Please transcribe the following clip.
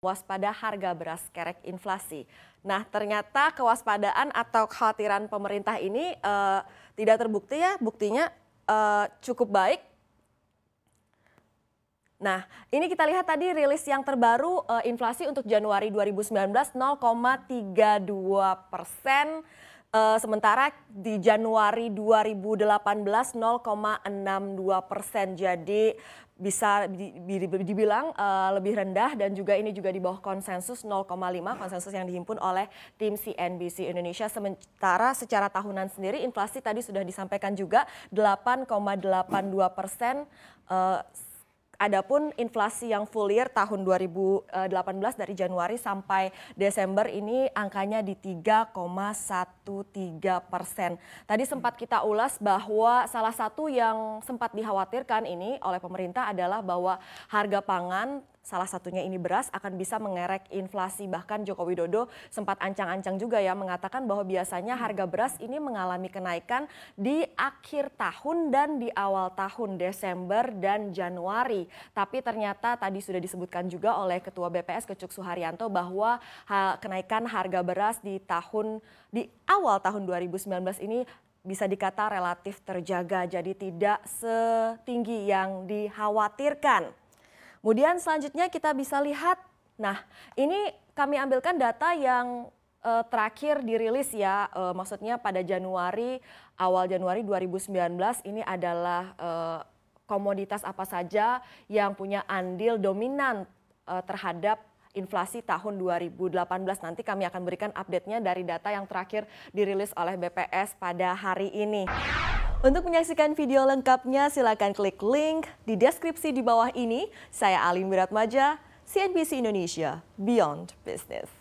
waspada harga beras kerek inflasi. Nah, ternyata kewaspadaan atau kekhawatiran pemerintah ini uh, tidak terbukti ya, buktinya uh, cukup baik. Nah, ini kita lihat tadi rilis yang terbaru uh, inflasi untuk Januari 2019 0,32 persen Uh, sementara di Januari 2018 0,62 persen, jadi bisa dibilang uh, lebih rendah dan juga ini juga di bawah konsensus 0,5 konsensus yang dihimpun oleh tim CNBC Indonesia. Sementara secara tahunan sendiri inflasi tadi sudah disampaikan juga 8,82 persen. Uh, Adapun inflasi yang full year tahun 2018 dari Januari sampai Desember ini angkanya di 3,13 persen. Tadi sempat kita ulas bahwa salah satu yang sempat dikhawatirkan ini oleh pemerintah adalah bahwa harga pangan salah satunya ini beras akan bisa mengerek inflasi. Bahkan Joko Widodo sempat ancang-ancang juga ya mengatakan bahwa biasanya hmm. harga beras ini mengalami kenaikan di akhir tahun dan di awal tahun Desember dan Januari. Tapi ternyata tadi sudah disebutkan juga oleh Ketua BPS Kecuk Suharyanto bahwa kenaikan harga beras di tahun di awal tahun 2019 ini bisa dikata relatif terjaga jadi tidak setinggi yang dikhawatirkan. Kemudian selanjutnya kita bisa lihat, nah ini kami ambilkan data yang uh, terakhir dirilis ya, uh, maksudnya pada Januari, awal Januari 2019 ini adalah uh, komoditas apa saja yang punya andil dominan uh, terhadap inflasi tahun 2018. Nanti kami akan berikan update-nya dari data yang terakhir dirilis oleh BPS pada hari ini. Untuk menyaksikan video lengkapnya silakan klik link di deskripsi di bawah ini. Saya Alim Wiratmaja, CNBC Indonesia, Beyond Business.